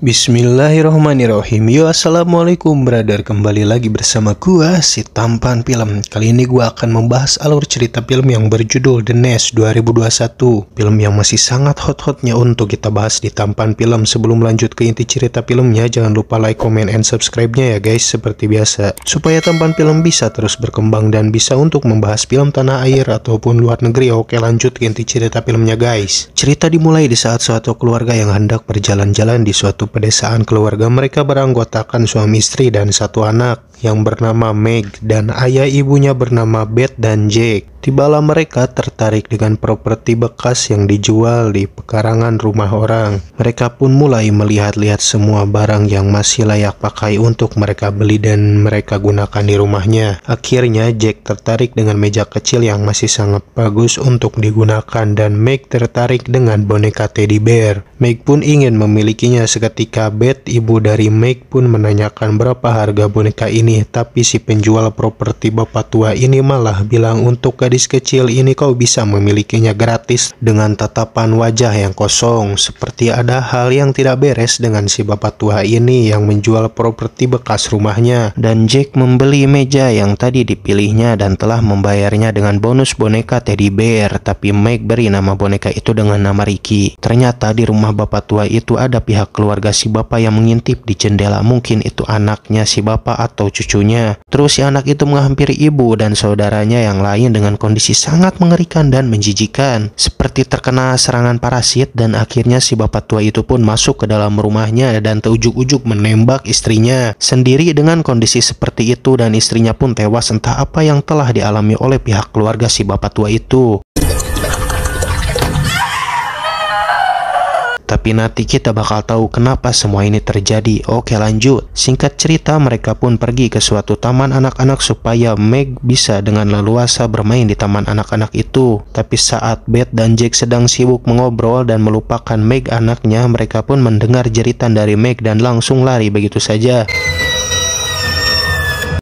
Bismillahirrohmanirrohim Yo assalamualaikum brother Kembali lagi bersama gua si tampan film Kali ini gua akan membahas alur cerita film yang berjudul The Nest 2021 Film yang masih sangat hot-hotnya untuk kita bahas di tampan film Sebelum lanjut ke inti cerita filmnya Jangan lupa like, komen and subscribe-nya ya guys Seperti biasa Supaya tampan film bisa terus berkembang Dan bisa untuk membahas film tanah air ataupun luar negeri Oke lanjut ke inti cerita filmnya guys Cerita dimulai di saat suatu keluarga yang hendak berjalan-jalan di suatu pedesaan keluarga mereka beranggotakan suami istri dan satu anak yang bernama Meg dan ayah ibunya bernama Beth dan Jake. Tibalah mereka tertarik dengan properti bekas yang dijual di pekarangan rumah orang. Mereka pun mulai melihat-lihat semua barang yang masih layak pakai untuk mereka beli dan mereka gunakan di rumahnya. Akhirnya Jack tertarik dengan meja kecil yang masih sangat bagus untuk digunakan dan Meg tertarik dengan boneka teddy bear. Meg pun ingin memilikinya seketika Beth ibu dari Meg pun menanyakan berapa harga boneka ini tapi si penjual properti bapak tua ini malah bilang untuk ke gadis kecil ini kau bisa memilikinya gratis dengan tatapan wajah yang kosong, seperti ada hal yang tidak beres dengan si bapak tua ini yang menjual properti bekas rumahnya. Dan Jack membeli meja yang tadi dipilihnya dan telah membayarnya dengan bonus boneka teddy bear, tapi Meg beri nama boneka itu dengan nama Ricky. Ternyata di rumah bapak tua itu ada pihak keluarga si bapak yang mengintip di jendela mungkin itu anaknya si bapak atau cucunya. Terus si anak itu menghampiri ibu dan saudaranya yang lain dengan kondisi sangat mengerikan dan menjijikan, seperti terkena serangan parasit dan akhirnya si bapak tua itu pun masuk ke dalam rumahnya dan terujuk ujuk menembak istrinya sendiri dengan kondisi seperti itu dan istrinya pun tewas entah apa yang telah dialami oleh pihak keluarga si bapak tua itu. Tapi nanti kita bakal tahu kenapa semua ini terjadi. Oke lanjut. Singkat cerita mereka pun pergi ke suatu taman anak-anak supaya Meg bisa dengan leluasa bermain di taman anak-anak itu. Tapi saat Beth dan Jake sedang sibuk mengobrol dan melupakan Meg anaknya, mereka pun mendengar jeritan dari Meg dan langsung lari begitu saja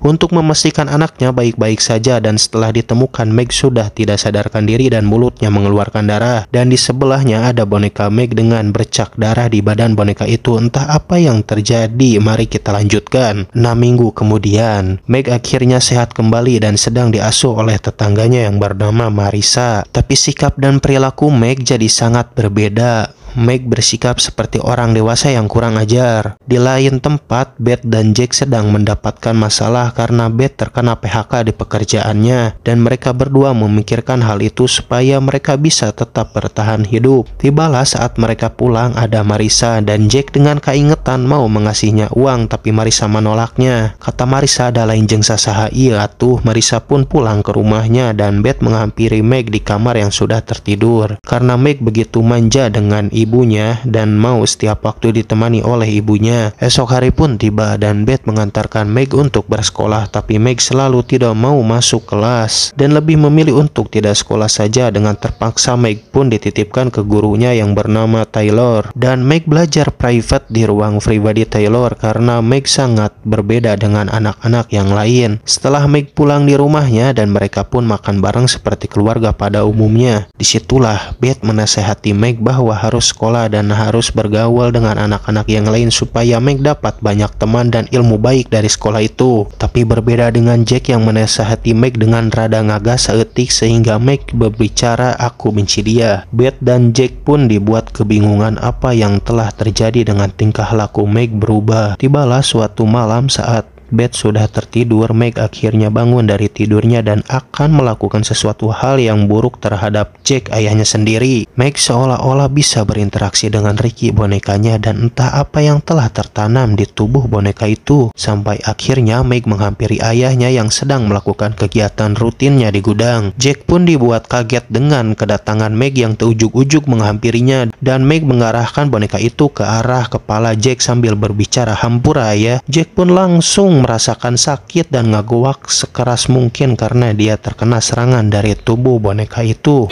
untuk memastikan anaknya baik-baik saja dan setelah ditemukan Meg sudah tidak sadarkan diri dan mulutnya mengeluarkan darah dan di sebelahnya ada boneka Meg dengan bercak darah di badan boneka itu entah apa yang terjadi mari kita lanjutkan 6 minggu kemudian Meg akhirnya sehat kembali dan sedang diasuh oleh tetangganya yang bernama Marisa tapi sikap dan perilaku Meg jadi sangat berbeda Meg bersikap seperti orang dewasa yang kurang ajar. Di lain tempat, Beth dan Jack sedang mendapatkan masalah karena Beth terkena PHK di pekerjaannya dan mereka berdua memikirkan hal itu supaya mereka bisa tetap bertahan hidup. Tibalah saat mereka pulang ada Marisa dan Jack dengan keingetan mau mengasihnya uang tapi Marisa menolaknya. Kata Marisa ada lain jeng sasaha iya atuh Marisa pun pulang ke rumahnya dan Beth menghampiri Meg di kamar yang sudah tertidur. Karena Meg begitu manja dengan ibunya dan mau setiap waktu ditemani oleh ibunya. Esok hari pun tiba dan Beth mengantarkan Meg untuk bersekolah tapi Meg selalu tidak mau masuk kelas dan lebih memilih untuk tidak sekolah saja dengan terpaksa Meg pun dititipkan ke gurunya yang bernama Taylor dan Meg belajar private di ruang pribadi Taylor karena Meg sangat berbeda dengan anak-anak yang lain. Setelah Meg pulang di rumahnya dan mereka pun makan bareng seperti keluarga pada umumnya. Disitulah Beth menasehati Meg bahwa harus sekolah dan harus bergaul dengan anak-anak yang lain supaya Meg dapat banyak teman dan ilmu baik dari sekolah itu. Tapi berbeda dengan Jack yang menasehati Meg dengan rada agak seetik sehingga Meg berbicara aku benci dia. Beth dan Jack pun dibuat kebingungan apa yang telah terjadi dengan tingkah laku Meg berubah. Tibalah suatu malam saat Beth sudah tertidur, Meg akhirnya bangun dari tidurnya dan akan melakukan sesuatu hal yang buruk terhadap Jack ayahnya sendiri. Meg seolah-olah bisa berinteraksi dengan Ricky bonekanya dan entah apa yang telah tertanam di tubuh boneka itu. Sampai akhirnya Meg menghampiri ayahnya yang sedang melakukan kegiatan rutinnya di gudang. Jack pun dibuat kaget dengan kedatangan Meg yang terujuk-ujuk menghampirinya dan Meg mengarahkan boneka itu ke arah kepala Jack sambil berbicara hampura ya. Jack pun langsung merasakan sakit dan ngaguak sekeras mungkin karena dia terkena serangan dari tubuh boneka itu.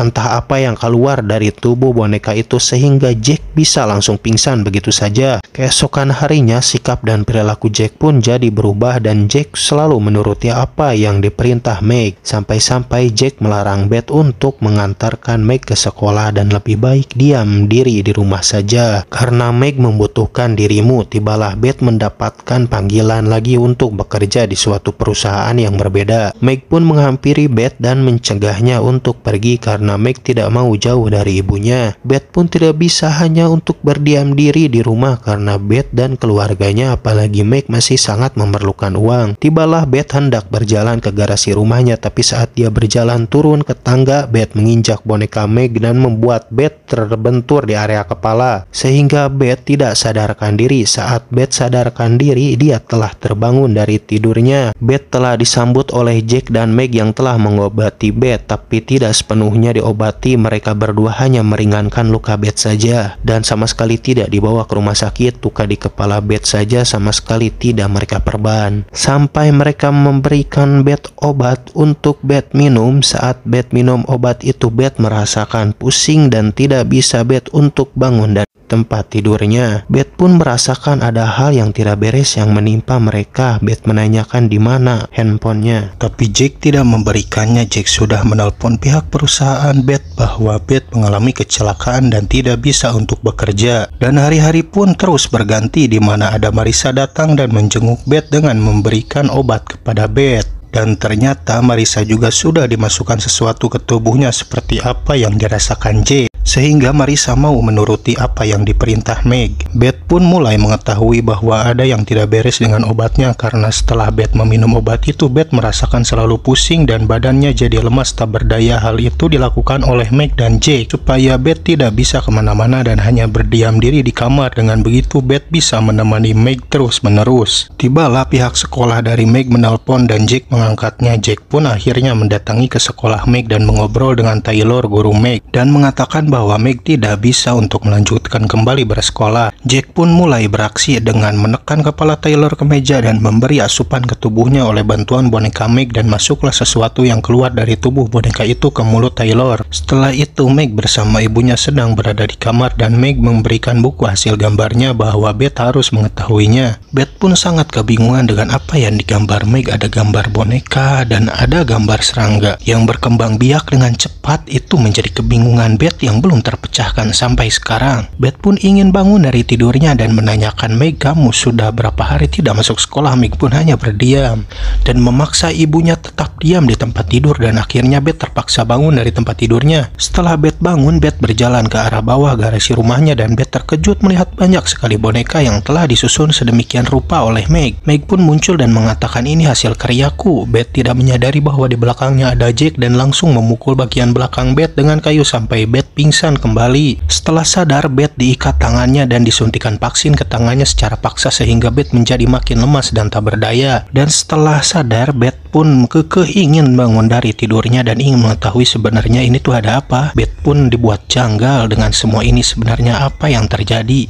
Entah apa yang keluar dari tubuh boneka itu sehingga Jack bisa langsung pingsan begitu saja. Keesokan harinya sikap dan perilaku Jack pun jadi berubah dan Jack selalu menuruti apa yang diperintah Meg. Sampai-sampai Jack melarang Beth untuk mengantarkan Meg ke sekolah dan lebih baik diam diri di rumah saja. Karena Meg membutuhkan dirimu, tibalah Beth mendapatkan panggilan lagi untuk bekerja di suatu perusahaan yang berbeda. Meg pun menghampiri Beth dan mencegahnya untuk pergi karena Meg tidak mau jauh dari ibunya. Beth pun tidak bisa hanya untuk berdiam diri di rumah karena Beth dan keluarganya apalagi Meg masih sangat memerlukan uang. Tibalah Beth hendak berjalan ke garasi rumahnya tapi saat dia berjalan turun ke tangga, Beth menginjak boneka Meg dan membuat Beth terbentur di area kepala. Sehingga Beth tidak sadarkan diri. Saat Beth sadarkan diri, dia telah terbangun dari tidurnya. Beth telah disambut oleh Jack dan Meg yang telah mengobati Beth tapi tidak sepenuhnya akhirnya diobati mereka berdua hanya meringankan luka bed saja dan sama sekali tidak dibawa ke rumah sakit luka di kepala bed saja sama sekali tidak mereka perban sampai mereka memberikan bed obat untuk bed minum saat bed minum obat itu bed merasakan pusing dan tidak bisa bed untuk bangun dari tempat tidurnya. Beth pun merasakan ada hal yang tidak beres yang menimpa mereka. Beth menanyakan di mana handphonenya. Tapi Jake tidak memberikannya. Jake sudah menelpon pihak perusahaan Beth bahwa Beth mengalami kecelakaan dan tidak bisa untuk bekerja. Dan hari-hari pun terus berganti di mana ada Marisa datang dan menjenguk Beth dengan memberikan obat kepada Beth dan ternyata Marisa juga sudah dimasukkan sesuatu ke tubuhnya seperti apa yang dirasakan Jake sehingga Marissa mau menuruti apa yang diperintah Meg. Beth pun mulai mengetahui bahwa ada yang tidak beres dengan obatnya karena setelah Beth meminum obat itu, Beth merasakan selalu pusing dan badannya jadi lemas tak berdaya. Hal itu dilakukan oleh Meg dan Jake supaya Beth tidak bisa kemana-mana dan hanya berdiam diri di kamar. Dengan begitu, Beth bisa menemani Meg terus-menerus. Tibalah pihak sekolah dari Meg menelpon dan Jake mengangkatnya. Jake pun akhirnya mendatangi ke sekolah Meg dan mengobrol dengan Taylor, guru Meg, dan mengatakan bahwa bahwa Meg tidak bisa untuk melanjutkan kembali bersekolah. Jack pun mulai beraksi dengan menekan kepala Taylor ke meja dan memberi asupan ke tubuhnya oleh bantuan boneka Meg dan masuklah sesuatu yang keluar dari tubuh boneka itu ke mulut Taylor. Setelah itu Meg bersama ibunya sedang berada di kamar dan Meg memberikan buku hasil gambarnya bahwa Beth harus mengetahuinya. Beth pun sangat kebingungan dengan apa yang digambar Meg ada gambar boneka dan ada gambar serangga yang berkembang biak dengan cepat itu menjadi kebingungan Beth yang belum terpecahkan sampai sekarang. Beth pun ingin bangun dari tidurnya dan menanyakan Meg kamu sudah berapa hari tidak masuk sekolah. Meg pun hanya berdiam dan memaksa ibunya tetap diam di tempat tidur dan akhirnya Beth terpaksa bangun dari tempat tidurnya. Setelah Beth bangun, Beth berjalan ke arah bawah garasi rumahnya dan Beth terkejut melihat banyak sekali boneka yang telah disusun sedemikian rupa oleh Meg. Meg pun muncul dan mengatakan ini hasil karyaku. Beth tidak menyadari bahwa di belakangnya ada Jake dan langsung memukul bagian belakang Beth dengan kayu sampai Beth pingsan pingsan kembali. Setelah sadar, Beth diikat tangannya dan disuntikan vaksin ke tangannya secara paksa sehingga Beth menjadi makin lemas dan tak berdaya. Dan setelah sadar, Beth pun kekeh ingin bangun dari tidurnya dan ingin mengetahui sebenarnya ini tuh ada apa. Beth pun dibuat janggal dengan semua ini sebenarnya apa yang terjadi.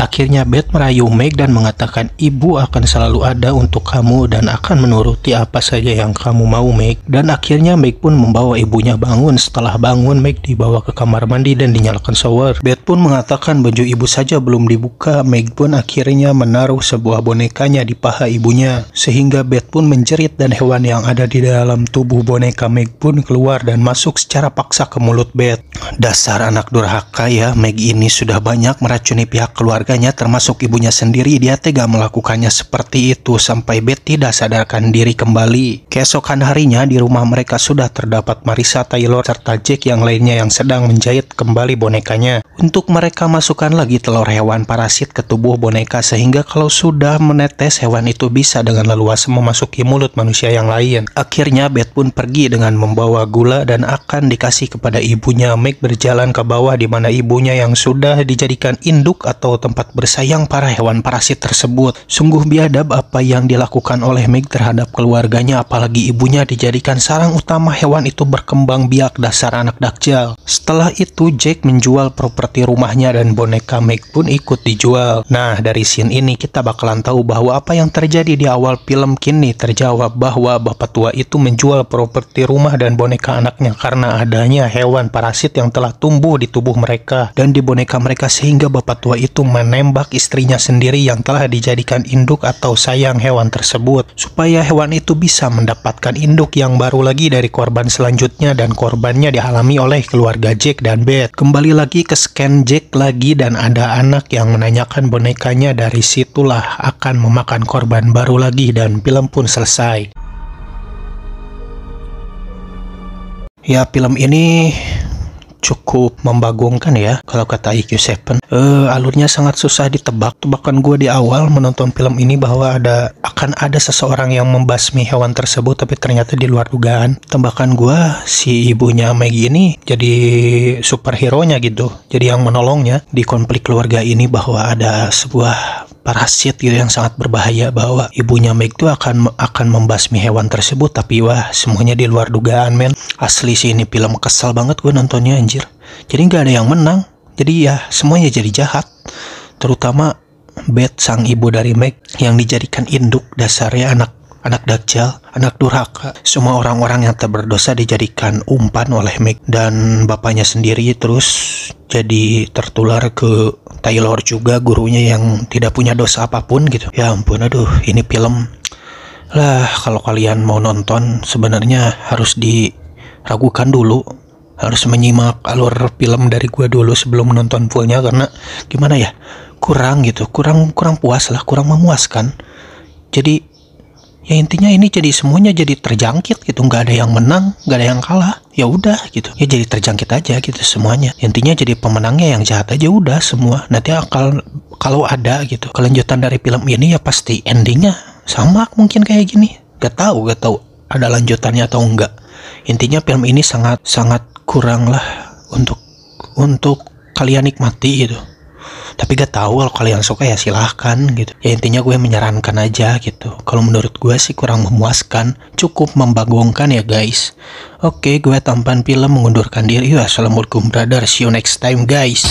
Akhirnya Beth merayu Meg dan mengatakan ibu akan selalu ada untuk kamu dan akan menuruti apa saja yang kamu mau Meg. Dan akhirnya Meg pun membawa ibunya bangun. Setelah bangun Meg dibawa ke kamar mandi dan dinyalakan shower. Beth pun mengatakan baju ibu saja belum dibuka. Meg pun akhirnya menaruh sebuah bonekanya di paha ibunya sehingga Beth pun menjerit dan hewan hewan yang ada di dalam tubuh boneka Meg pun keluar dan masuk secara paksa ke mulut Beth. Dasar anak durhaka ya, Meg ini sudah banyak meracuni pihak keluarganya termasuk ibunya sendiri. Dia tega melakukannya seperti itu sampai Beth tidak sadarkan diri kembali. Keesokan harinya di rumah mereka sudah terdapat Marisa Taylor serta Jack yang lainnya yang sedang menjahit kembali bonekanya. Untuk mereka masukkan lagi telur hewan parasit ke tubuh boneka sehingga kalau sudah menetes hewan itu bisa dengan leluasa memasuki mulut manusia yang lain. Akhirnya Beth pun pergi dengan membawa gula dan akan dikasih kepada ibunya. Meg berjalan ke bawah di mana ibunya yang sudah dijadikan induk atau tempat bersayang para hewan parasit tersebut. Sungguh biadab apa yang dilakukan dilakukan oleh Meg terhadap keluarganya apalagi ibunya dijadikan sarang utama hewan itu berkembang biak dasar anak Dakjal. Setelah itu Jack menjual properti rumahnya dan boneka Meg pun ikut dijual. Nah dari scene ini kita bakalan tahu bahwa apa yang terjadi di awal film kini terjawab bahwa bapak tua itu menjual properti rumah dan boneka anaknya karena adanya hewan parasit yang telah tumbuh di tubuh mereka dan di boneka mereka sehingga bapak tua itu menembak istrinya sendiri yang telah dijadikan induk atau sayang hewan tersebut tersebut supaya hewan itu bisa mendapatkan induk yang baru lagi dari korban selanjutnya dan korbannya dialami oleh keluarga Jack dan Beth. Kembali lagi ke scan Jack lagi dan ada anak yang menanyakan bonekanya dari situlah akan memakan korban baru lagi dan film pun selesai. Ya film ini cukup membagongkan ya kalau kata IQ7 uh, eh, alurnya sangat susah ditebak tebakan gue di awal menonton film ini bahwa ada akan ada seseorang yang membasmi hewan tersebut tapi ternyata di luar dugaan tembakan gue si ibunya Maggie ini jadi superhero nya gitu jadi yang menolongnya di konflik keluarga ini bahwa ada sebuah parasit gitu yang sangat berbahaya bahwa ibunya Meg itu akan akan membasmi hewan tersebut tapi wah semuanya di luar dugaan men asli sih ini film kesal banget gue nontonnya anjir jadi nggak ada yang menang jadi ya semuanya jadi jahat terutama Beth sang ibu dari Meg yang dijadikan induk dasarnya anak anak dajjal, anak durhaka. Semua orang-orang yang tak berdosa dijadikan umpan oleh Meg dan bapaknya sendiri terus jadi tertular ke Taylor juga gurunya yang tidak punya dosa apapun gitu. Ya ampun aduh ini film lah kalau kalian mau nonton sebenarnya harus diragukan dulu harus menyimak alur film dari gue dulu sebelum nonton fullnya karena gimana ya kurang gitu kurang kurang puas lah kurang memuaskan jadi ya intinya ini jadi semuanya jadi terjangkit gitu nggak ada yang menang nggak ada yang kalah ya udah gitu ya jadi terjangkit aja gitu semuanya intinya jadi pemenangnya yang jahat aja udah semua nanti akal kalau ada gitu kelanjutan dari film ini ya pasti endingnya sama mungkin kayak gini gak tahu gak tahu ada lanjutannya atau enggak intinya film ini sangat sangat kurang lah untuk untuk kalian nikmati gitu tapi gak tahu kalau kalian suka ya silahkan gitu ya intinya gue menyarankan aja gitu kalau menurut gue sih kurang memuaskan cukup membagongkan ya guys oke gue tampan film mengundurkan diri wassalamualaikum brother see you next time guys